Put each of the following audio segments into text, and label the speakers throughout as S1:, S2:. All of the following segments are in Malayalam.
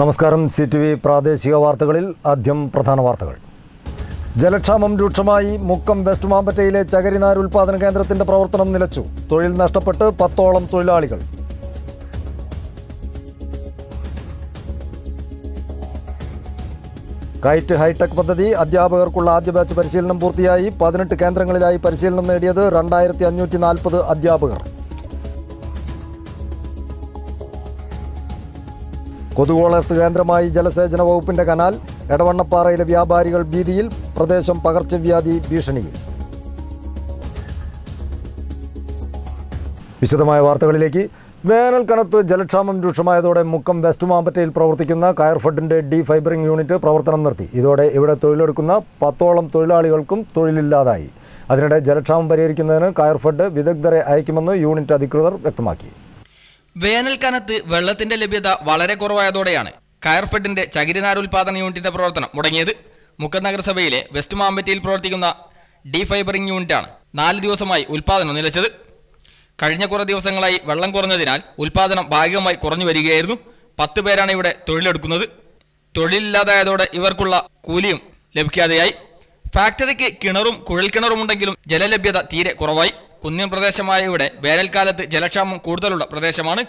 S1: നമസ്കാരം സി ടി വി പ്രാദേശിക വാർത്തകളിൽ ആദ്യം പ്രധാന വാർത്തകൾ ജലക്ഷാമം രൂക്ഷമായി മുക്കം വെസ്റ്റ് മാമ്പറ്റയിലെ ചകരിനാർ ഉൽപാദന കേന്ദ്രത്തിന്റെ പ്രവർത്തനം നിലച്ചു തൊഴിൽ നഷ്ടപ്പെട്ട് പത്തോളം തൊഴിലാളികൾ കൈറ്റ് ഹൈടെക് പദ്ധതി അധ്യാപകർക്കുള്ള ആദ്യ ബാച്ച് പരിശീലനം പൂർത്തിയായി പതിനെട്ട് കേന്ദ്രങ്ങളിലായി പരിശീലനം നേടിയത് രണ്ടായിരത്തി അധ്യാപകർ കൊതുകുവളർത്ത് കേന്ദ്രമായി ജലസേചന വകുപ്പിന്റെ കനാൽ എടവണ്ണപ്പാറയിലെ വ്യാപാരികൾ ഭീതിയിൽ പ്രദേശം പകർച്ചവ്യാധി ഭീഷണിയിൽ വിശദമായ വാർത്തകളിലേക്ക് വേനൽ കനത്ത് ജലക്ഷാമം രൂക്ഷമായതോടെ മുക്കം വെസ്റ്റ് മാമ്പറ്റയിൽ പ്രവർത്തിക്കുന്ന കയർഫെഡിൻ്റെ ഡി ഫൈബറിംഗ് യൂണിറ്റ് പ്രവർത്തനം നിർത്തി ഇതോടെ ഇവിടെ തൊഴിലെടുക്കുന്ന പത്തോളം തൊഴിലാളികൾക്കും തൊഴിലില്ലാതായി അതിനിടെ ജലക്ഷാമം പരിഹരിക്കുന്നതിന് കയർഫെഡ് വിദഗ്ധരെ അയക്കുമെന്ന് യൂണിറ്റ് അധികൃതർ വ്യക്തമാക്കി
S2: വേനൽക്കാലത്ത് വെള്ളത്തിന്റെ ലഭ്യത വളരെ കുറവായതോടെയാണ് കയർഫെഡിന്റെ ചകിരിനാർ ഉൽപാദന യൂണിറ്റിന്റെ പ്രവർത്തനം മുടങ്ങിയത് മുക്കത്ത് നഗരസഭയിലെ വെസ്റ്റ് മാമ്പറ്റിയിൽ പ്രവർത്തിക്കുന്ന ഡീ ഫൈബറിംഗ് യൂണിറ്റാണ് നാല് ദിവസമായി ഉൽപാദനം നിലച്ചത് കഴിഞ്ഞ കുറേ ദിവസങ്ങളായി വെള്ളം കുറഞ്ഞതിനാൽ ഉൽപാദനം ഭാഗികമായി കുറഞ്ഞു വരികയായിരുന്നു പത്ത് പേരാണ് ഇവിടെ തൊഴിലെടുക്കുന്നത് തൊഴിലില്ലാതായതോടെ ഇവർക്കുള്ള കൂലിയും ലഭിക്കാതെയായി ഫാക്ടറിക്ക് കിണറും ഉണ്ടെങ്കിലും ജലലഭ്യത തീരെ കുറവായി കുന്നിൻ പ്രദേശമായ ഇവിടെ വേനൽക്കാലത്ത് ജലക്ഷാമം കൂടുതലുള്ള പ്രദേശമാണ്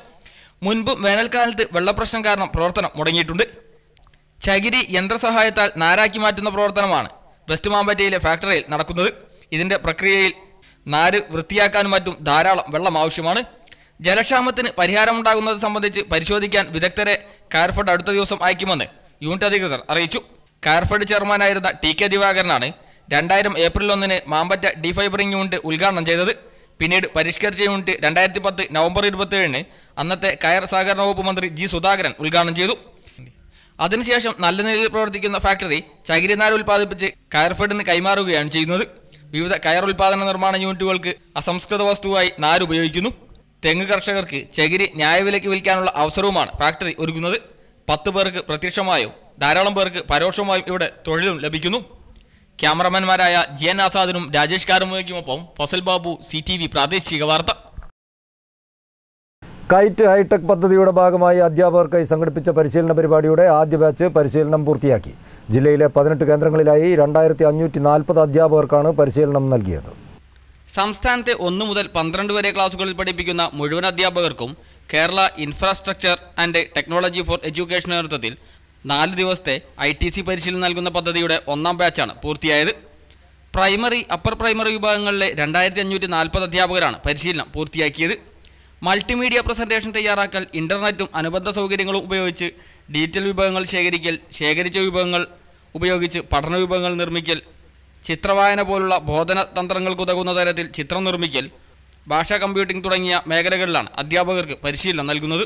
S2: മുൻപും വേനൽക്കാലത്ത് വെള്ളപ്രശ്നം കാരണം പ്രവർത്തനം മുടങ്ങിയിട്ടുണ്ട് ചകിരി യന്ത്രസഹായത്താൽ നാരാക്കി മാറ്റുന്ന പ്രവർത്തനമാണ് വെസ്റ്റ് മാമ്പറ്റയിലെ ഫാക്ടറിയിൽ നടക്കുന്നത് ഇതിൻ്റെ പ്രക്രിയയിൽ നാര് വൃത്തിയാക്കാനും മറ്റും ധാരാളം വെള്ളം ആവശ്യമാണ് ജലക്ഷാമത്തിന് പരിഹാരമുണ്ടാകുന്നത് സംബന്ധിച്ച് പരിശോധിക്കാൻ വിദഗ്ധരെ കയർഫഡ് അടുത്ത ദിവസം അയക്കുമെന്ന് യൂണിറ്റ് അധികൃതർ അറിയിച്ചു കയർഫഡ് ചെയർമാനായിരുന്ന ടി കെ ദിവാകരനാണ് രണ്ടായിരം ഏപ്രിൽ ഒന്നിന് മാമ്പറ്റ ഡിഫൈബറിംഗ് യൂണിറ്റ് ഉദ്ഘാടനം ചെയ്തത് പിന്നീട് പരിഷ്കരിച്ച യൂണിറ്റ് രണ്ടായിരത്തി പത്ത് നവംബർ ഇരുപത്തിയേഴിന് അന്നത്തെ കയർ സഹകരണ വകുപ്പ് മന്ത്രി ജി സുധാകരൻ ഉദ്ഘാടനം ചെയ്തു അതിനുശേഷം നല്ല നിലയിൽ പ്രവർത്തിക്കുന്ന ഫാക്ടറി ചകിരിനാർ ഉൽപ്പാദിപ്പിച്ച് കയർഫെഡിന് കൈമാറുകയാണ് ചെയ്യുന്നത് വിവിധ കയർ ഉൽപ്പാദന നിർമ്മാണ യൂണിറ്റുകൾക്ക് അസംസ്കൃത വസ്തുവായി നാര് ഉപയോഗിക്കുന്നു തെങ്ങ് കർഷകർക്ക് ചകിരി ന്യായവിലയ്ക്ക് വിൽക്കാനുള്ള അവസരവുമാണ് ഫാക്ടറി ഒരുക്കുന്നത് പത്ത് പേർക്ക് പ്രത്യക്ഷമായും ധാരാളം പേർക്ക് പരോക്ഷമായും ഇവിടെ തൊഴിലും ലഭിക്കുന്നു ക്യാമറമാൻമാരായ ജി എൻ ആസാദിനും രാജേഷ് കാർമുകയ്ക്കുമൊപ്പം Fazal Babu C T V പ്രാദേശിക വാർത്ത
S1: കൈറ്റ് ഹൈടെക് പദ്ധതിയുടെ ഭാഗമായി അധ്യാപകർക്കായി സംഘടിപ്പിച്ച പരിശീലന പരിപാടിയുടെ ആദ്യ ബാച്ച് പരിശീലനം പൂർത്തിയാക്കി ജില്ലയിലെ പതിനെട്ട് കേന്ദ്രങ്ങളിലായി രണ്ടായിരത്തി അഞ്ഞൂറ്റി നാൽപ്പത് അധ്യാപകർക്കാണ് പരിശീലനം നൽകിയത്
S2: സംസ്ഥാനത്തെ ഒന്നു മുതൽ പന്ത്രണ്ട് വരെ ക്ലാസുകളിൽ പഠിപ്പിക്കുന്ന മുഴുവൻ അധ്യാപകർക്കും Kerala infrastructure and technology for education നേതൃത്വത്തിൽ നാല് ദിവസത്തെ ഐ ടി സി പരിശീലനം നൽകുന്ന പദ്ധതിയുടെ ഒന്നാം ബാച്ചാണ് പൂർത്തിയായത് പ്രൈമറി അപ്പർ പ്രൈമറി വിഭാഗങ്ങളിലെ രണ്ടായിരത്തി അഞ്ഞൂറ്റി നാൽപ്പത് അധ്യാപകരാണ് പരിശീലനം പൂർത്തിയാക്കിയത് മൾട്ടിമീഡിയ പ്രസൻറ്റേഷൻ തയ്യാറാക്കൽ ഇൻ്റർനെറ്റും അനുബന്ധ സൗകര്യങ്ങളും ഉപയോഗിച്ച് ഡിജിറ്റൽ വിഭവങ്ങൾ ശേഖരിക്കൽ ശേഖരിച്ച വിഭവങ്ങൾ ഉപയോഗിച്ച് പഠന വിഭവങ്ങൾ നിർമ്മിക്കൽ ചിത്രവായന പോലുള്ള ബോധന തന്ത്രങ്ങൾക്കുതകുന്ന തരത്തിൽ ചിത്രം നിർമ്മിക്കൽ ഭാഷാ കമ്പ്യൂട്ടിംഗ് തുടങ്ങിയ മേഖലകളിലാണ് അധ്യാപകർക്ക് പരിശീലനം നൽകുന്നത്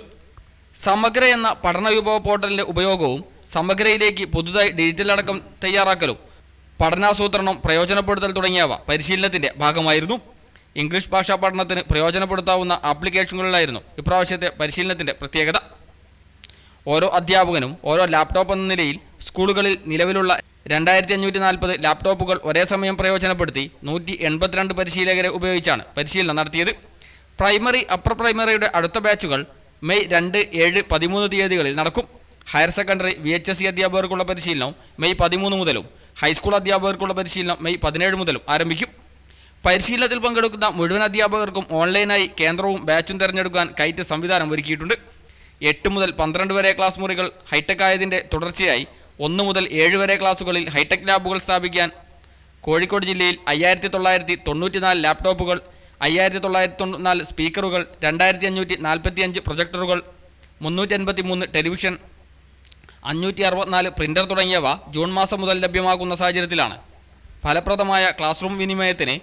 S2: സമഗ്ര എന്ന പഠന വിഭവ പോർട്ടലിൻ്റെ ഉപയോഗവും സമഗ്രയിലേക്ക് പുതുതായി ഡിജിറ്റൽ അടക്കം തയ്യാറാക്കലും പഠനാസൂത്രണം പ്രയോജനപ്പെടുത്തൽ തുടങ്ങിയവ പരിശീലനത്തിൻ്റെ ഭാഗമായിരുന്നു ഇംഗ്ലീഷ് ഭാഷാ പഠനത്തിന് പ്രയോജനപ്പെടുത്താവുന്ന ആപ്ലിക്കേഷനുകളിലായിരുന്നു ഇപ്രാവശ്യത്തെ പരിശീലനത്തിൻ്റെ പ്രത്യേകത ഓരോ അധ്യാപകനും ഓരോ ലാപ്ടോപ്പ് എന്ന നിലയിൽ സ്കൂളുകളിൽ നിലവിലുള്ള രണ്ടായിരത്തി അഞ്ഞൂറ്റി നാൽപ്പത് ലാപ്ടോപ്പുകൾ ഒരേ സമയം പ്രയോജനപ്പെടുത്തി നൂറ്റി എൺപത്തിരണ്ട് പരിശീലകരെ ഉപയോഗിച്ചാണ് പരിശീലനം നടത്തിയത് പ്രൈമറി അപ്പർ പ്രൈമറിയുടെ അടുത്ത ബാച്ചുകൾ മെയ് രണ്ട് ഏഴ് പതിമൂന്ന് തീയതികളിൽ നടക്കും higher secondary V H S C അധ്യാപകർക്കുള്ള പരിശീലനം മെയ് പതിമൂന്ന് മുതലും ഹൈസ്കൂൾ അധ്യാപകർക്കുള്ള പരിശീലനം മെയ് പതിനേഴ് മുതലും ആരംഭിക്കും പരിശീലനത്തിൽ പങ്കെടുക്കുന്ന മുഴുവൻ അധ്യാപകർക്കും ഓൺലൈനായി കേന്ദ്രവും ബാച്ചും തിരഞ്ഞെടുക്കാൻ കയറ്റ സംവിധാനം ഒരുക്കിയിട്ടുണ്ട് എട്ട് മുതൽ പന്ത്രണ്ട് വരെ ക്ലാസ് മുറികൾ ഹൈടെക് ആയതിൻ്റെ തുടർച്ചയായി ഒന്ന് മുതൽ ഏഴ് വരെ ക്ലാസുകളിൽ ഹൈടെക് ലാബുകൾ സ്ഥാപിക്കാൻ കോഴിക്കോട് ജില്ലയിൽ അയ്യായിരത്തി തൊള്ളായിരത്തി തൊണ്ണൂറ്റിനാല് ലാപ്ടോപ്പുകൾ അയ്യായിരത്തി തൊള്ളായിരത്തി തൊണ്ണൂറ്റി നാല് സ്പീക്കറുകൾ രണ്ടായിരത്തി അഞ്ഞൂറ്റി നാൽപ്പത്തി അഞ്ച് പ്രൊജക്ടറുകൾ മുന്നൂറ്റി അൻപത്തി മൂന്ന് ടെലിവിഷൻ അഞ്ഞൂറ്റി അറുപത്തിനാല് പ്രിൻ്റർ തുടങ്ങിയവ ജൂൺ മാസം മുതൽ ലഭ്യമാകുന്ന സാഹചര്യത്തിലാണ് ഫലപ്രദമായ ക്ലാസ് റൂം വിനിമയത്തിന്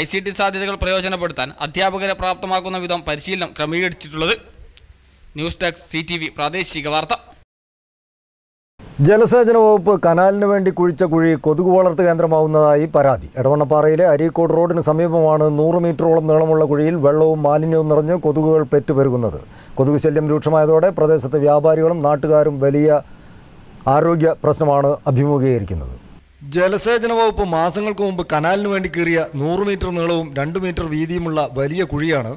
S2: ഐ സി ടി സാധ്യതകൾ പ്രയോജനപ്പെടുത്താൻ അധ്യാപകരെ പ്രാപ്തമാക്കുന്ന വിധം പരിശീലനം ക്രമീകരിച്ചിട്ടുള്ളത് news desk C T V പ്രാദേശിക വാർത്ത
S1: ജലസേചന വകുപ്പ് കനാലിന് വേണ്ടി കുഴിച്ച കുഴി കൊതുക് വളർത്ത് കേന്ദ്രമാവുന്നതായി പരാതി എടവണ്ണപ്പാറയിലെ അരീക്കോട് റോഡിന് സമീപമാണ് നൂറ് മീറ്ററോളം നീളമുള്ള കുഴിയിൽ വെള്ളവും മാലിന്യവും നിറഞ്ഞ് കൊതുകുകൾ പെറ്റുപെരുകുന്നത് കൊതുക് ശല്യം രൂക്ഷമായതോടെ പ്രദേശത്തെ വ്യാപാരികളും നാട്ടുകാരും വലിയ ആരോഗ്യ പ്രശ്നമാണ് അഭിമുഖീകരിക്കുന്നത് ജലസേചന വകുപ്പ് മാസങ്ങൾക്ക് മുമ്പ് കനാലിന് വേണ്ടി കീറിയ നൂറ് മീറ്റർ നീളവും രണ്ട് മീറ്റർ വീതിയുമുള്ള വലിയ കുഴിയാണ്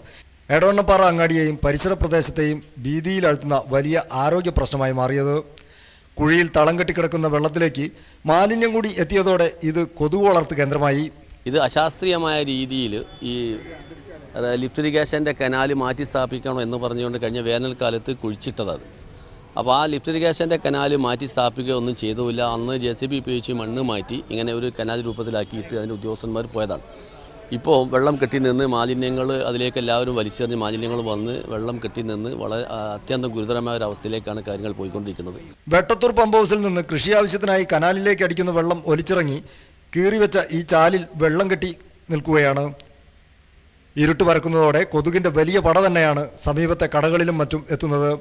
S1: എടവണ്ണപ്പാറ അങ്ങാടിയെയും പരിസര പ്രദേശത്തെയും ഭീതിയിലഴ്ത്തുന്ന വലിയ ആരോഗ്യ പ്രശ്നമായി മാറിയത് കുഴിയിൽ തളം കെട്ടിക്കിടക്കുന്ന വെള്ളത്തിലേക്ക് മാലിന്യം കൂടി എത്തിയതോടെ ഇത് കൊതുക് വളർത്ത് കേന്ദ്രമായി
S2: ഇത് അശാസ്ത്രീയമായ രീതിയിൽ ഈ ഇറിഗേഷൻ്റെ കനാൽ മാറ്റി സ്ഥാപിക്കണം എന്ന് പറഞ്ഞുകൊണ്ട് കഴിഞ്ഞ വേനൽക്കാലത്ത് കുഴിച്ചിട്ടതാണ് അപ്പോൾ ആ ഇറിഗേഷൻ്റെ കനാൽ മാറ്റി സ്ഥാപിക്കുക ഒന്നും ചെയ്തുമില്ല അന്ന് ജെ സി ബി ഉപയോഗിച്ച് മണ്ണ് മാറ്റി ഇങ്ങനെ ഒരു കനാൽ രൂപത്തിലാക്കിയിട്ട് അതിൻ്റെ ഉദ്യോഗസ്ഥന്മാർ പോയതാണ് ഇപ്പോൾ വെള്ളം കെട്ടി നിന്ന് മാലിന്യങ്ങൾ അതിലേക്ക് എല്ലാവരും വലിച്ചെറിഞ്ഞ് മാലിന്യങ്ങൾ വന്ന് വെള്ളം കെട്ടി നിന്ന് വളരെ അത്യന്തം ഗുരുതരമായ ഒരു അവസ്ഥയിലേക്കാണ് കാര്യങ്ങൾ പോയിക്കൊണ്ടിരിക്കുന്നത്
S1: വെട്ടത്തൂർ പമ്പ് ഹൗസിൽ നിന്ന് കൃഷി ആവശ്യത്തിനായി കനാലിലേക്ക് അടിക്കുന്ന വെള്ളം ഒലിച്ചിറങ്ങി കീറിവെച്ച ഈ ചാലിൽ വെള്ളം കെട്ടി നിൽക്കുകയാണ് ഇരുട്ട് പരക്കുന്നതോടെ കൊതുകിൻ്റെ വലിയ പട തന്നെയാണ് സമീപത്തെ കടകളിലും മറ്റും എത്തുന്നത്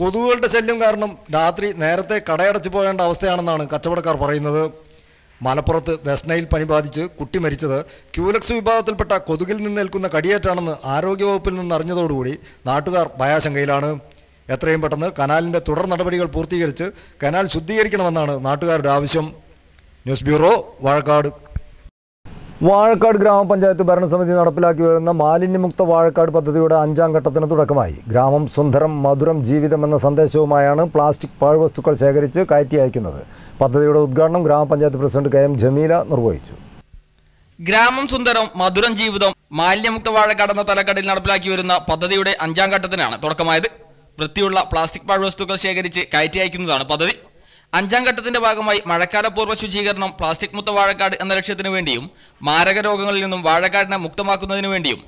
S1: കൊതുകുകളുടെ ശല്യം കാരണം രാത്രി നേരത്തെ കടയടച്ചു പോകേണ്ട അവസ്ഥയാണെന്നാണ് കച്ചവടക്കാർ പറയുന്നത് മലപ്പുറത്ത് വെസ്നയിൽ പനി ബാധിച്ച് കുട്ടി മരിച്ചത് ക്യൂലക്സ് വിഭാഗത്തിൽപ്പെട്ട കൊതുകിൽ നിന്ന് നിന്നേൽക്കുന്ന കടിയേറ്റാണെന്ന് ആരോഗ്യവകുപ്പിൽ നിന്ന് അറിഞ്ഞതോടുകൂടി നാട്ടുകാർ ഭയാശങ്കയിലാണ് എത്രയും പെട്ടെന്ന് കനാലിൻ്റെ തുടർ നടപടികൾ പൂർത്തീകരിച്ച് കനാൽ ശുദ്ധീകരിക്കണമെന്നാണ് നാട്ടുകാരുടെ ആവശ്യം ന്യൂസ് ബ്യൂറോ വാഴക്കാട് വാഴക്കാട് ഗ്രാമപഞ്ചായത്ത് ഭരണസമിതി നടപ്പിലാക്കി വരുന്ന മാലിന്യമുക്ത വാഴക്കാട് പദ്ധതിയുടെ അഞ്ചാം ഘട്ടത്തിന് തുടക്കമായി ഗ്രാമം സുന്ദരം മധുരം ജീവിതം എന്ന സന്ദേശവുമായാണ് പ്ലാസ്റ്റിക് പാഴ്വസ്തുക്കൾ ശേഖരിച്ച് കയറ്റി അയക്കുന്നത് പദ്ധതിയുടെ ഉദ്ഘാടനം ഗ്രാമപഞ്ചായത്ത് പ്രസിഡന്റ് കെ എം ജമീല നിർവഹിച്ചു
S2: ഗ്രാമം സുന്ദരം മധുരം ജീവിതം മാലിന്യമുക്ത വാഴക്കാട് എന്ന തലക്കെട്ടിൽ നടപ്പിലാക്കി വരുന്ന പദ്ധതിയുടെ അഞ്ചാം ഘട്ടത്തിനാണ് തുടക്കമായത് വൃത്തിയുള്ള പ്ലാസ്റ്റിക് പാഴ്വസ്തുക്കൾ ശേഖരിച്ച് കയറ്റി അയക്കുന്നതാണ് പദ്ധതി അഞ്ചാം ഘട്ടത്തിന്റെ ഭാഗമായി മഴക്കാലപൂർവ്വ ശുചീകരണം പ്ലാസ്റ്റിക് മുക്ത വാഴക്കാട് എന്ന ലക്ഷ്യത്തിനു വേണ്ടിയും മാരക രോഗങ്ങളിൽ നിന്നും വാഴക്കാടിനെ മുക്തമാക്കുന്നതിനു വേണ്ടിയും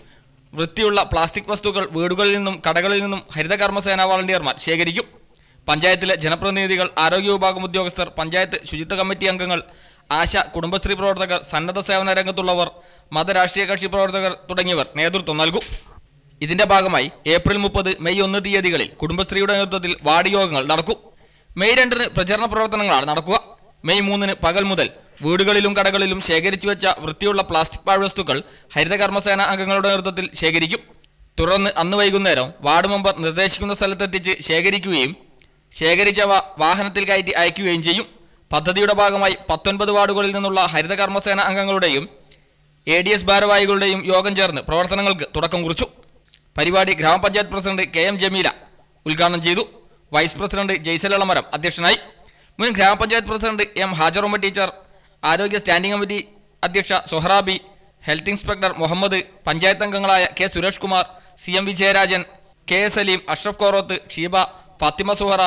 S2: വൃത്തിയുള്ള പ്ലാസ്റ്റിക് വസ്തുക്കൾ വീടുകളിൽ നിന്നും കടകളിൽ നിന്നും ഹരിതകർമ്മസേന വളണ്ടിയർമാർ ശേഖരിക്കും പഞ്ചായത്തിലെ ജനപ്രതിനിധികൾ ആരോഗ്യ വിഭാഗം ഉദ്യോഗസ്ഥർ പഞ്ചായത്ത് ശുചിത്വ കമ്മിറ്റി അംഗങ്ങൾ ആശ കുടുംബശ്രീ പ്രവർത്തകർ സന്നദ്ധ സേവന രംഗത്തുള്ളവർ മതരാഷ്ട്രീയ കക്ഷി പ്രവർത്തകർ തുടങ്ങിയവർ നേതൃത്വം നൽകും ഇതിന്റെ ഭാഗമായി ഏപ്രിൽ മുപ്പത് മെയ് ഒന്ന് തീയതികളിൽ കുടുംബശ്രീയുടെ നേതൃത്വത്തിൽ വാർഡ് യോഗങ്ങൾ നടക്കും മെയ് രണ്ടിന് പ്രചരണ പ്രവർത്തനങ്ങളാണ് നടക്കുക മെയ് മൂന്നിന് പകൽ മുതൽ വീടുകളിലും കടകളിലും ശേഖരിച്ചു വെച്ച വൃത്തിയുള്ള പ്ലാസ്റ്റിക് പാഴ്വസ്തുക്കൾ ഹരിതകർമ്മസേന അംഗങ്ങളുടെ നേതൃത്വത്തിൽ ശേഖരിക്കും തുടർന്ന് അന്ന് വൈകുന്നേരം വാർഡ് മെമ്പർ നിർദ്ദേശിക്കുന്ന സ്ഥലത്തെത്തിച്ച് ശേഖരിക്കുകയും ശേഖരിച്ചവ വാഹനത്തിൽ കയറ്റി അയക്കുകയും ചെയ്യും പദ്ധതിയുടെ ഭാഗമായി പത്തൊൻപത് വാർഡുകളിൽ നിന്നുള്ള ഹരിതകർമ്മസേന അംഗങ്ങളുടെയും എ ഡി എസ് ഭാരവാഹികളുടെയും യോഗം ചേർന്ന് പ്രവർത്തനങ്ങൾക്ക് തുടക്കം കുറിച്ചു പരിപാടി ഗ്രാമപഞ്ചായത്ത് പ്രസിഡന്റ് കെ എം ജമീല ഉദ്ഘാടനം ചെയ്തു വൈസ് പ്രസിഡന്റ് ജയ്സലമരം അധ്യക്ഷനായി മുൻ ഗ്രാമപഞ്ചായത്ത് പ്രസിഡന്റ് എം ഹാജറുമ്മ ടീച്ചർ ആരോഗ്യ സ്റ്റാൻഡിംഗ് കമ്മിറ്റി അധ്യക്ഷ സൊഹ്റാബി ഹെൽത്ത് ഇൻസ്പെക്ടർ മുഹമ്മദ് പഞ്ചായത്ത് അംഗങ്ങളായ K Suresh Kumar C M Vijayarajan K S Saleem Ashraf Koroth Sheeba Fathima Suhara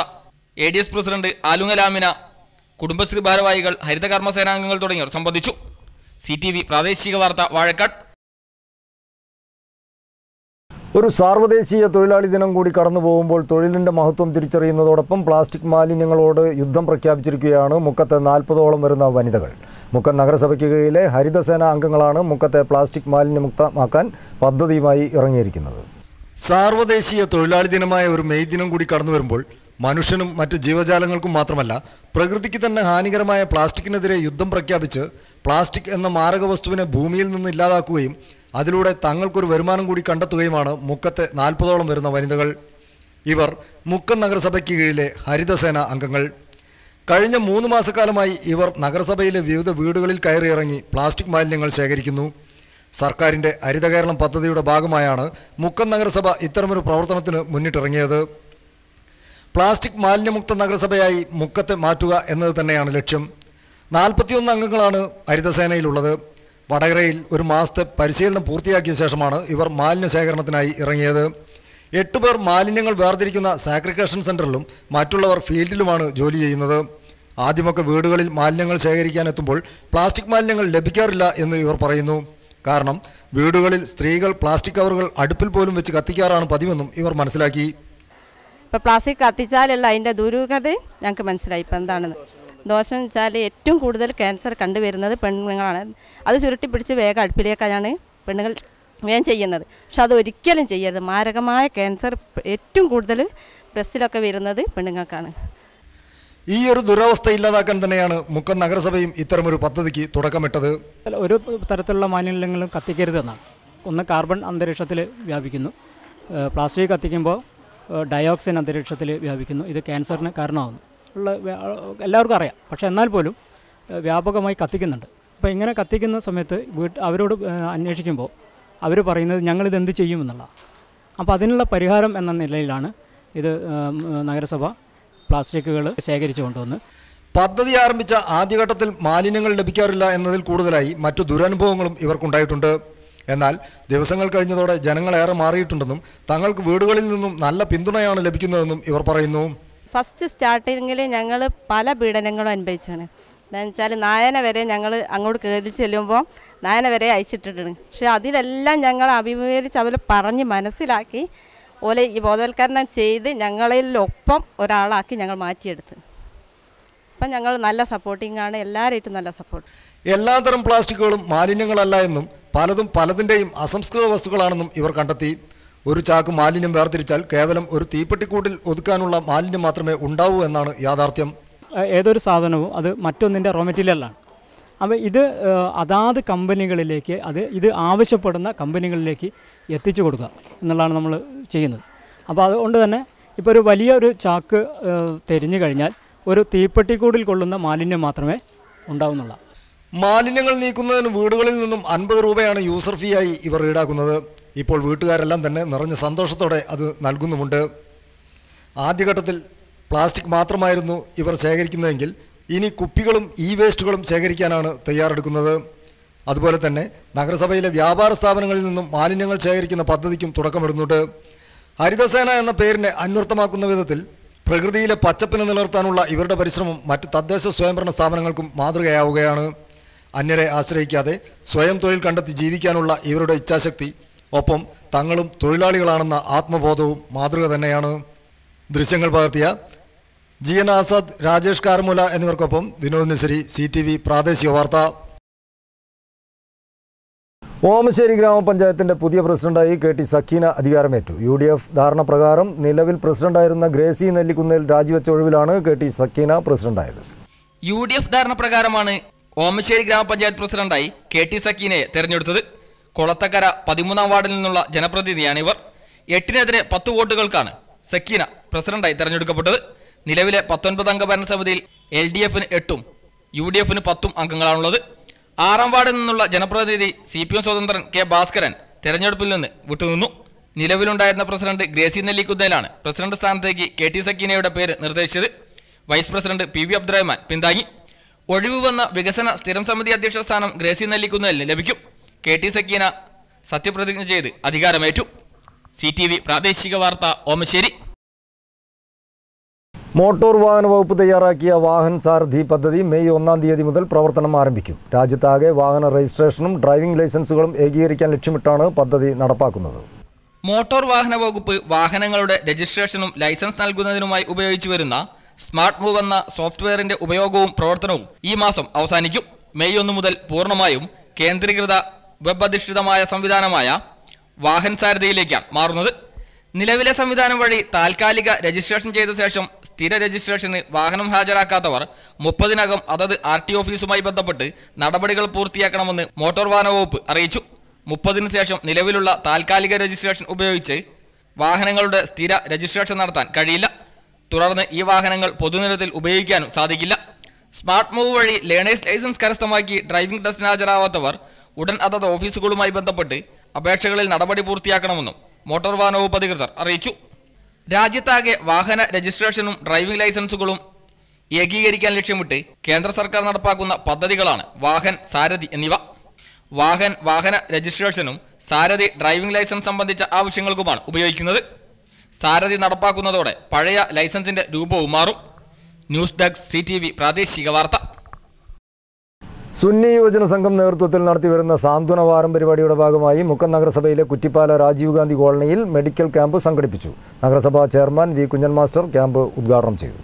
S2: A D S president ആലുങ്ങലാമിന കുടുംബശ്രീ ഭാരവാഹികൾ ഹരിതകർമ്മസേനാംഗങ്ങൾ തുടങ്ങിയവർ സംബന്ധിച്ചു സി ടി വി പ്രാദേശിക വാർത്ത വാഴക്കാട്
S1: ഒരു സാർവദേശീയ തൊഴിലാളി ദിനം കൂടി കടന്നു പോകുമ്പോൾ തൊഴിലിൻ്റെ മഹത്വം തിരിച്ചറിയുന്നതോടൊപ്പം പ്ലാസ്റ്റിക് മാലിന്യങ്ങളോട് യുദ്ധം പ്രഖ്യാപിച്ചിരിക്കുകയാണ് മുക്കത്തെ നാൽപ്പതോളം വരുന്ന വനിതകൾ മുക്കം നഗരസഭയ്ക്ക് കീഴിലെ ഹരിതസേന അംഗങ്ങളാണ് മുക്കത്തെ പ്ലാസ്റ്റിക് മാലിന്യമുക്തമാക്കാൻ പദ്ധതിയുമായി ഇറങ്ങിയിരിക്കുന്നത് സാർവദേശീയ തൊഴിലാളി ദിനമായ ഒരു മെയ് ദിനം കൂടി കടന്നു വരുമ്പോൾ മനുഷ്യനും മറ്റ് ജീവജാലങ്ങൾക്കും മാത്രമല്ല പ്രകൃതിക്ക് തന്നെ ഹാനികരമായ പ്ലാസ്റ്റിക്കിനെതിരെ യുദ്ധം പ്രഖ്യാപിച്ച് പ്ലാസ്റ്റിക് എന്ന മാരക വസ്തുവിനെ ഭൂമിയിൽ നിന്ന് ഇല്ലാതാക്കുകയും അതിലൂടെ തങ്ങൾക്കൊരു വരുമാനം കൂടി കണ്ടെത്തുകയുമാണ് മുക്കത്തെ നാൽപ്പതോളം വരുന്ന വനിതകൾ ഇവർ മുക്കം നഗരസഭയ്ക്ക് കീഴിലെ ഹരിതസേന അംഗങ്ങൾ കഴിഞ്ഞ മൂന്ന് മാസക്കാലമായി ഇവർ നഗരസഭയിലെ വിവിധ വീടുകളിൽ കയറിയിറങ്ങി പ്ലാസ്റ്റിക് മാലിന്യങ്ങൾ ശേഖരിക്കുന്നു സർക്കാരിൻ്റെ ഹരിതകേരളം പദ്ധതിയുടെ ഭാഗമായാണ് മുക്കം നഗരസഭ ഇത്തരമൊരു പ്രവർത്തനത്തിന് മുന്നിട്ടിറങ്ങിയത് പ്ലാസ്റ്റിക് മാലിന്യമുക്ത നഗരസഭയായി മുക്കത്തെ മാറ്റുക എന്നത് തന്നെയാണ് ലക്ഷ്യം നാൽപ്പത്തിയൊന്ന് അംഗങ്ങളാണ് ഹരിതസേനയിലുള്ളത് വടകരയിൽ ഒരു മാസത്തെ പരിശീലനം പൂർത്തിയാക്കിയ ശേഷമാണ് ഇവർ മാലിന്യ ശേഖരണത്തിനായി ഇറങ്ങിയത് എട്ട് പേർ മാലിന്യങ്ങൾ വേർതിരിക്കുന്ന സാഗ്രിഗേഷൻ സെൻറ്ററിലും മറ്റുള്ളവർ ഫീൽഡിലുമാണ് ജോലി ചെയ്യുന്നത് ആദ്യമൊക്കെ വീടുകളിൽ മാലിന്യങ്ങൾ ശേഖരിക്കാനെത്തുമ്പോൾ പ്ലാസ്റ്റിക് മാലിന്യങ്ങൾ ലഭിക്കാറില്ല എന്ന് ഇവർ പറയുന്നു കാരണം വീടുകളിൽ സ്ത്രീകൾ പ്ലാസ്റ്റിക് കവറുകൾ അടുപ്പിൽ പോലും വെച്ച് കത്തിക്കാറാണ് പതിവെന്നും ഇവർ മനസ്സിലാക്കി
S2: ഇപ്പം പ്ലാസ്റ്റിക് കത്തിച്ചാലുള്ള അതിൻ്റെ ദുരൂഹത ഞങ്ങൾക്ക് മനസ്സിലായി ഇപ്പം എന്താണെന്ന് ദോഷം എന്ന് വെച്ചാൽ ഏറ്റവും കൂടുതൽ ക്യാൻസർ കണ്ടുവരുന്നത് പെണ്ണുങ്ങളാണ് അത് ചുരുട്ടി വേഗം അടുപ്പിലേക്കാണ് പെണ്ണുങ്ങൾ വേഗം ചെയ്യുന്നത് പക്ഷെ അത് ഒരിക്കലും ചെയ്യരുത് മാരകമായ ക്യാൻസർ ഏറ്റവും കൂടുതൽ ബ്രസ്റ്റിലൊക്കെ വരുന്നത് പെണ്ണുങ്ങൾക്കാണ്
S1: ഈ ഒരു ദുരവസ്ഥ ഇല്ലാതാക്കാൻ തന്നെയാണ് മുക്കം നഗരസഭയും ഇത്തരമൊരു പദ്ധതിക്ക് തുടക്കമിട്ടത് ഒരു തരത്തിലുള്ള മാലിന്യങ്ങളും കത്തിക്കരുതെന്നാണ് ഒന്ന് കാർബൺ അന്തരീക്ഷത്തിൽ വ്യാപിക്കുന്നു പ്ലാസ്റ്റിക് കത്തിക്കുമ്പോൾ ഡയോക്സിൻ അന്തരീക്ഷത്തിൽ വ്യാപിക്കുന്നു ഇത് ക്യാൻസറിന് കാരണമാകുന്നു ഉള്ള എല്ലാവർക്കും അറിയാം പക്ഷേ എന്നാൽ പോലും വ്യാപകമായി കത്തിക്കുന്നുണ്ട് അപ്പോൾ ഇങ്ങനെ കത്തിക്കുന്ന സമയത്ത് വീട്ട് അവരോട് അന്വേഷിക്കുമ്പോൾ അവർ പറയുന്നത് ഞങ്ങളിത് എന്ത് ചെയ്യുമെന്നുള്ളതാണ് അപ്പോൾ അതിനുള്ള പരിഹാരം എന്ന നിലയിലാണ് ഇത് നഗരസഭ പ്ലാസ്റ്റിക്കുകൾ ശേഖരിച്ചു കൊണ്ടുവന്ന് പദ്ധതി ആരംഭിച്ച ആദ്യഘട്ടത്തിൽ മാലിന്യങ്ങൾ ലഭിക്കാറില്ല എന്നതിൽ കൂടുതലായി മറ്റു ദുരനുഭവങ്ങളും ഇവർക്കുണ്ടായിട്ടുണ്ട് എന്നാൽ ദിവസങ്ങൾ കഴിഞ്ഞതോടെ ജനങ്ങളേറെ മാറിയിട്ടുണ്ടെന്നും തങ്ങൾക്ക് വീടുകളിൽ നിന്നും നല്ല പിന്തുണയാണ് ലഭിക്കുന്നതെന്നും ഇവർ പറയുന്നു
S2: ഫസ്റ്റ് സ്റ്റാർട്ടിങ്ങിൽ ഞങ്ങൾ പല പീഡനങ്ങളും അനുഭവിച്ചാണ് എന്താണെന്ന് വെച്ചാൽ നായന വരെ ഞങ്ങൾ അങ്ങോട്ട് കയറി ചെല്ലുമ്പോൾ നായന വരെ അയച്ചിട്ടിട്ടുണ്ട് പക്ഷെ അതിലെല്ലാം ഞങ്ങൾ അഭിമുഖീകരിച്ച് അവർ പറഞ്ഞ് മനസ്സിലാക്കി ഓലെ ഈ ബോധവൽക്കരണം ചെയ്ത് ഞങ്ങളിലൊപ്പം ഒരാളാക്കി ഞങ്ങൾ മാറ്റിയെടുത്ത് അപ്പം ഞങ്ങൾ നല്ല സപ്പോർട്ടിംഗ് ആണ് എല്ലാവരായിട്ടും
S1: നല്ല സപ്പോർട്ട് എല്ലാതരം പ്ലാസ്റ്റിക്കുകളും മാലിന്യങ്ങളല്ല എന്നും പലതും പലതിൻ്റെയും അസംസ്കൃത വസ്തുക്കളാണെന്നും ഇവർ കണ്ടെത്തി ഒരു ചാക്ക് മാലിന്യം വേർതിരിച്ചാൽ കേവലം ഒരു തീപ്പെട്ടിക്കൂട്ടിൽ ഒതുക്കാനുള്ള മാലിന്യം മാത്രമേ ഉണ്ടാവൂ എന്നാണ് യാഥാർത്ഥ്യം ഏതൊരു സാധനവും അത് മറ്റൊന്നിൻ്റെ റോ മെറ്റീരിയലാണ് അപ്പോൾ ഇത് അതാത് കമ്പനികളിലേക്ക് അത് ഇത് ആവശ്യപ്പെടുന്ന കമ്പനികളിലേക്ക് എത്തിച്ചു കൊടുക്കുക എന്നുള്ളതാണ് നമ്മൾ ചെയ്യുന്നത് അപ്പോൾ അതുകൊണ്ട് തന്നെ ഇപ്പോൾ ഒരു വലിയ ഒരു ചാക്ക് തിരിഞ്ഞു കഴിഞ്ഞാൽ ഒരു തീപ്പെട്ടിക്കൂടിൽ കൊള്ളുന്ന മാലിന്യം മാത്രമേ ഉണ്ടാവുന്നുള്ളൂ മാലിന്യങ്ങൾ നീക്കുന്നതിന് വീടുകളിൽ നിന്നും അൻപത് രൂപയാണ് യൂസർ ഫീയായി ഇവർ ഈടാക്കുന്നത് ഇപ്പോൾ വീട്ടുകാരെല്ലാം തന്നെ നിറഞ്ഞ സന്തോഷത്തോടെ അത് നൽകുന്നുമുണ്ട് ആദ്യഘട്ടത്തിൽ പ്ലാസ്റ്റിക് മാത്രമായിരുന്നു ഇവർ ശേഖരിക്കുന്നതെങ്കിൽ ഇനി കുപ്പികളും ഇ വേസ്റ്റുകളും ശേഖരിക്കാനാണ് തയ്യാറെടുക്കുന്നത് അതുപോലെ തന്നെ നഗരസഭയിലെ വ്യാപാര സ്ഥാപനങ്ങളിൽ നിന്നും മാലിന്യങ്ങൾ ശേഖരിക്കുന്ന പദ്ധതിക്കും തുടക്കമിടുന്നുണ്ട് ഹരിതസേന എന്ന പേരിനെ അന്വർത്ഥമാക്കുന്ന വിധത്തിൽ പ്രകൃതിയിലെ പച്ചപ്പിനെ നിലനിർത്താനുള്ള ഇവരുടെ പരിശ്രമം മറ്റ് തദ്ദേശ സ്വയംഭരണ സ്ഥാപനങ്ങൾക്കും മാതൃകയാവുകയാണ് അന്യരെ ആശ്രയിക്കാതെ സ്വയം തൊഴിൽ കണ്ടെത്തി ജീവിക്കാനുള്ള ഇവരുടെ ഇച്ഛാശക്തി ഒപ്പം തങ്ങളും തൊഴിലാളികളാണെന്ന ആത്മബോധവും മാതൃക തന്നെയാണ് ദൃശ്യങ്ങൾ പകർത്തിയ ജി എൻ ആസാദ് രാജേഷ് കാർമുല എന്നിവർക്കൊപ്പം Vinod Nisari C T V പ്രാദേശിക വാർത്ത ഓമശ്ശേരി ഗ്രാമപഞ്ചായത്തിൻ്റെ പുതിയ പ്രസിഡന്റായി കെ ടി സഖീന അധികാരമേറ്റു യു ഡി എഫ് ധാരണപ്രകാരം നിലവിൽ പ്രസിഡന്റായിരുന്ന ഗ്രേസി നെല്ലിക്കുന്നിൽ രാജിവെച്ച ഒഴിവിലാണ് കെ ടി സഖീന പ്രസിഡന്റായത്
S2: യു ഡി എഫ് ധാരണപ്രകാരമാണ് ഓമശ്ശേരി ഗ്രാമപഞ്ചായത്ത് പ്രസിഡന്റായി കെ ടി സക്കീനെ തെരഞ്ഞെടുത്തത് കൊളത്തക്കര പതിമൂന്നാം വാർഡിൽ നിന്നുള്ള ഇവർ എട്ടിനെതിരെ പത്ത് വോട്ടുകൾക്കാണ് സക്കീന പ്രസിഡന്റായി തെരഞ്ഞെടുക്കപ്പെട്ടത് നിലവിലെ പത്തൊൻപതംഗ ഭരണസമിതിയിൽ എൽ ഡി എഫിന് എട്ടും യു ഡി എഫിന് പത്തും അംഗങ്ങളാണുള്ളത് ആറാം വാർഡിൽ നിന്നുള്ള ജനപ്രതിനിധി സി പി എം സ്വതന്ത്രൻ കെ ഭാസ്കരൻ തെരഞ്ഞെടുപ്പിൽ നിന്ന് വിട്ടുനിന്നു നിലവിലുണ്ടായിരുന്ന പ്രസിഡന്റ് ഗ്രേസി നെല്ലിക്കുന്നേലാണ് പ്രസിഡന്റ് സ്ഥാനത്തേക്ക് കെ ടി സക്കീനയുടെ പേര് നിർദ്ദേശിച്ചത് vice president P V Abdurahman പിന്താങ്ങി ഒഴിവ് വന്ന വികസന സ്ഥിരം സമിതി അധ്യക്ഷ സ്ഥാനം ഗ്രേസി നെല്ലിക്കുന്നേലിന് ലഭിക്കും കെ ടി സക്കീന സത്യപ്രതിജ്ഞ ചെയ്ത് അധികാരമേറ്റു സി ടി വി പ്രാദേശിക വാർത്ത ഓമശ്ശേരി
S1: മോട്ടോർ വാഹന വകുപ്പ് തയ്യാറാക്കിയ വാഹൻ സാരഥി പദ്ധതി മെയ് ഒന്നാം തീയതി മുതൽ പ്രവർത്തനം ആരംഭിക്കും രാജ്യത്താകെ വാഹന രജിസ്ട്രേഷനും ഡ്രൈവിംഗ് ലൈസൻസുകളും ഏകീകരിക്കാൻ ലക്ഷ്യമിട്ടാണ് പദ്ധതി നടപ്പാക്കുന്നത്
S2: മോട്ടോർ വാഹന വകുപ്പ് വാഹനങ്ങളുടെ രജിസ്ട്രേഷനും ലൈസൻസ് നൽകുന്നതിനുമായി ഉപയോഗിച്ചു വരുന്ന സ്മാർട്ട് മൂവ് എന്ന സോഫ്റ്റ്വെയറിന്റെ ഉപയോഗവും പ്രവർത്തനവും ഈ മാസം അവസാനിക്കും മെയ് ഒന്ന് മുതൽ പൂർണ്ണമായും കേന്ദ്രീകൃത വെബ് അധിഷ്ഠിതമായ സംവിധാനമായ വാഹൻ സാരഥിയിലേക്കാണ് മാറുന്നത് നിലവിലെ സംവിധാനം വഴി താൽക്കാലിക രജിസ്ട്രേഷൻ ചെയ്ത ശേഷം സ്ഥിര രജിസ്ട്രേഷന് വാഹനം ഹാജരാക്കാത്തവർ മുപ്പതിനകം അതത് ആർ ടി ഓഫീസുമായി ബന്ധപ്പെട്ട് നടപടികൾ പൂർത്തിയാക്കണമെന്ന് മോട്ടോർ വാഹന വകുപ്പ് അറിയിച്ചു മുപ്പതിനു ശേഷം നിലവിലുള്ള താൽക്കാലിക രജിസ്ട്രേഷൻ ഉപയോഗിച്ച് വാഹനങ്ങളുടെ സ്ഥിര രജിസ്ട്രേഷൻ നടത്താൻ കഴിയില്ല തുടർന്ന് ഈ വാഹനങ്ങൾ പൊതുനിരത്തിൽ ഉപയോഗിക്കാനും സാധിക്കില്ല സ്മാർട്ട് മൂവ് വഴി ലേണേഴ്സ് ലൈസൻസ് കരസ്ഥമാക്കി ഡ്രൈവിംഗ് ടെസ്റ്റിന് ഹാജരാവാത്തവർ ഉടൻ അതത് ഓഫീസുകളുമായി ബന്ധപ്പെട്ട് അപേക്ഷകളിൽ നടപടി പൂർത്തിയാക്കണമെന്നും മോട്ടോർ വാഹന വകുപ്പ് അധികൃതർ അറിയിച്ചു രാജ്യത്താകെ വാഹന രജിസ്ട്രേഷനും ഡ്രൈവിംഗ് ലൈസൻസുകളും ഏകീകരിക്കാൻ ലക്ഷ്യമിട്ട് കേന്ദ്ര സർക്കാർ നടപ്പാക്കുന്ന പദ്ധതികളാണ് വാഹൻ സാരഥി എന്നിവ വാഹൻ വാഹന രജിസ്ട്രേഷനും സാരഥി ഡ്രൈവിംഗ് ലൈസൻസ് സംബന്ധിച്ച ആവശ്യങ്ങൾക്കുമാണ് ഉപയോഗിക്കുന്നത് സാരഥി നടപ്പാക്കുന്നതോടെ പഴയ ലൈസൻസിന്റെ രൂപവും മാറും ന്യൂസ് ഡെസ്ക് സി പ്രാദേശിക വാർത്ത
S1: സുന്നി യുവജന സംഘം നേതൃത്വത്തിൽ നടത്തിവരുന്ന സാന്ത്വന വാരം പരിപാടിയുടെ ഭാഗമായി മുക്കം നഗരസഭയിലെ കുറ്റിപ്പാല രാജീവ് ഗാന്ധി കോളനിയിൽ മെഡിക്കൽ ക്യാമ്പ് സംഘടിപ്പിച്ചു നഗരസഭാ chairman V Kunhan master camp ഉദ്ഘാടനം ചെയ്തു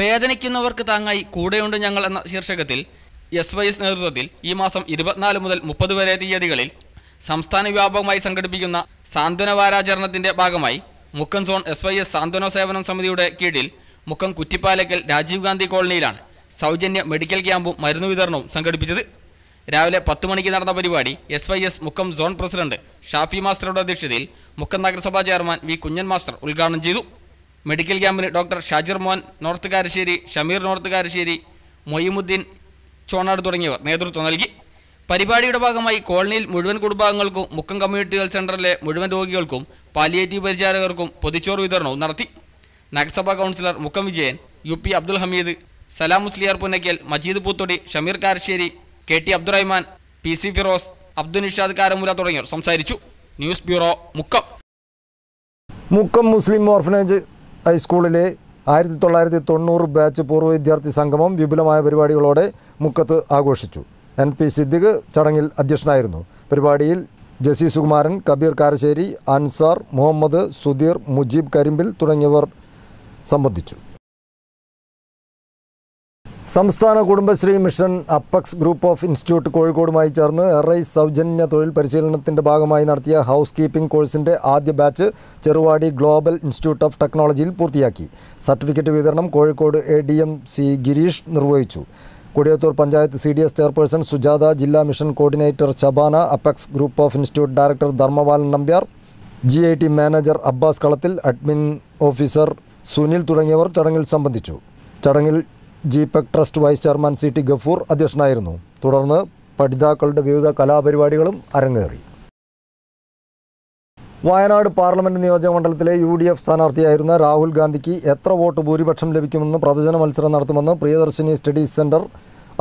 S2: വേദനിക്കുന്നവർക്ക് താങ്ങായി കൂടെയുണ്ട് ഞങ്ങൾ എന്ന ശീർഷകത്തിൽ എസ് വൈ എസ് നേതൃത്വത്തിൽ ഈ മാസം ഇരുപത്തിനാല് മുതൽ മുപ്പത് വരെ തീയതികളിൽ സംസ്ഥാന വ്യാപകമായി സംഘടിപ്പിക്കുന്ന സാന്ത്വന വാരാചരണത്തിന്റെ ഭാഗമായി Mukkam zone S Y S സാന്ത്വന സേവനം സമിതിയുടെ കീഴിൽ മുക്കം കുറ്റിപ്പാലയ്ക്കൽ രാജീവ് ഗാന്ധി കോളനിയിലാണ് സൗജന്യ മെഡിക്കൽ ക്യാമ്പും മരുന്ന് വിതരണവും സംഘടിപ്പിച്ചത് രാവിലെ പത്ത് മണിക്ക് നടന്ന പരിപാടി S Y S Mukkam zone president Shafi മാസ്റ്ററുടെ അധ്യക്ഷതയിൽ മുക്കം നഗരസഭാ ചെയർമാൻ വി കുഞ്ഞൻ മാസ്റ്റർ ഉദ്ഘാടനം ചെയ്തു മെഡിക്കൽ ക്യാമ്പിന് doctor Shajir Mohan north Karassery Shameer north Karassery Moinuddin Chonad തുടങ്ങിയവർ നേതൃത്വം നൽകി പരിപാടിയുടെ ഭാഗമായി കോളനിയിൽ മുഴുവൻ കുടുംബാംഗങ്ങൾക്കും മുക്കം കമ്മ്യൂണിറ്റി ഹെൽത്ത് സെന്ററിലെ മുഴുവൻ രോഗികൾക്കും പാലിയേറ്റീവ് പരിചാരകർക്കും പൊതിച്ചോറ് വിതരണവും നടത്തി നഗരസഭാ councillor Mukkam Vijayan U P Abdul Hameed Salam Musliyar Punnakkal Majeed Poothodi Shameer Karassery K T Abdurahman P C Firoz Abdul Nishad Karamoola തുടങ്ങിയവർ സംസാരിച്ചു news bureau Mukkam
S1: Mukkam Muslim orphanage ഹൈസ്കൂളിലെ ആയിരത്തി തൊള്ളായിരത്തി തൊണ്ണൂറ് ബാച്ച് പൂർവ്വ വിദ്യാർത്ഥി സംഗമം വിപുലമായ പരിപാടികളോടെ മുക്കത്ത് ആഘോഷിച്ചു എൻ പി സിദ്ദിഖ് ചടങ്ങിൽ അധ്യക്ഷനായിരുന്നു പരിപാടിയിൽ ജസി സുകുമാരൻ കബീർ കാരശ്ശേരി അൻസാർ മുഹമ്മദ് സുധീർ മുജീബ് കരിമ്പിൽ തുടങ്ങിയവർ സംബന്ധിച്ചു സംസ്ഥാന Kudumbashree mission apex group of institute കോഴിക്കോടുമായി ചേർന്ന് എറൈ സൗജന്യ തൊഴിൽ പരിശീലനത്തിൻ്റെ ഭാഗമായി നടത്തിയ ഹൗസ് കീപ്പിംഗ് കോഴ്സിൻ്റെ ആദ്യ batch Cheruvadi global institute of ടെക്നോളജിയിൽ പൂർത്തിയാക്കി സർട്ടിഫിക്കറ്റ് വിതരണം Kozhikode A D M C Gireesh നിർവഹിച്ചു Kodiyathur panchayat C D S chairperson Sujatha ജില്ലാ mission coordinator Shabana apex group of institute director Dharmapalan Nambiar G I T manager Abbas Kalathil admin officer Sunil തുടങ്ങിയവർ ചടങ്ങിൽ സംബന്ധിച്ചു ചടങ്ങിൽ ജീപക് trust vice chairman C T Gafoor അധ്യക്ഷനായിരുന്നു തുടർന്ന് പഠിതാക്കളുടെ വിവിധ കലാപരിപാടികളും അരങ്ങേറി വയനാട് പാർലമെൻറ്റ് നിയോജക മണ്ഡലത്തിലെ യു ഡി എഫ് സ്ഥാനാർത്ഥിയായിരുന്ന രാഹുൽ ഗാന്ധിക്ക് എത്ര വോട്ട് ഭൂരിപക്ഷം ലഭിക്കുമെന്ന് പ്രവചന മത്സരം നടത്തുമെന്ന് പ്രിയദർശിനി സ്റ്റഡീസ് സെൻറ്റർ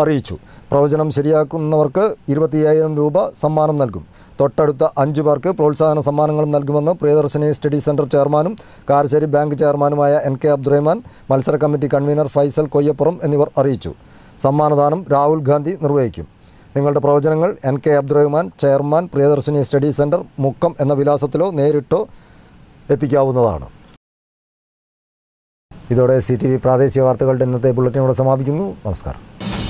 S1: അറിയിച്ചു പ്രവചനം ശരിയാക്കുന്നവർക്ക് ഇരുപത്തിയ്യായിരം രൂപ സമ്മാനം നൽകും തൊട്ടടുത്ത അഞ്ചു പേർക്ക് പ്രോത്സാഹന സമ്മാനങ്ങളും നൽകുമെന്ന് പ്രിയദർശിനി സ്റ്റഡി സെൻറ്റർ ചെയർമാനും കാരശ്ശേരി ബാങ്ക് ചെയർമാനുമായ എൻ കെ അബ്ദുറഹ്മാൻ മത്സര കമ്മിറ്റി കൺവീനർ ഫൈസൽ കൊയ്യപ്പുറം എന്നിവർ അറിയിച്ചു സമ്മാനദാനം രാഹുൽ ഗാന്ധി നിർവഹിക്കും നിങ്ങളുടെ പ്രവചനങ്ങൾ N K Abdurahman chairman Priyadarshini study centre Mukkam എന്ന വിലാസത്തിലോ നേരിട്ടോ എത്തിക്കാവുന്നതാണ് ഇതോടെ സി ടി വി പ്രാദേശിക വാർത്തകളുടെ ഇന്നത്തെ ബുള്ളറ്റിനോട് സമാപിക്കുന്നു നമസ്കാരം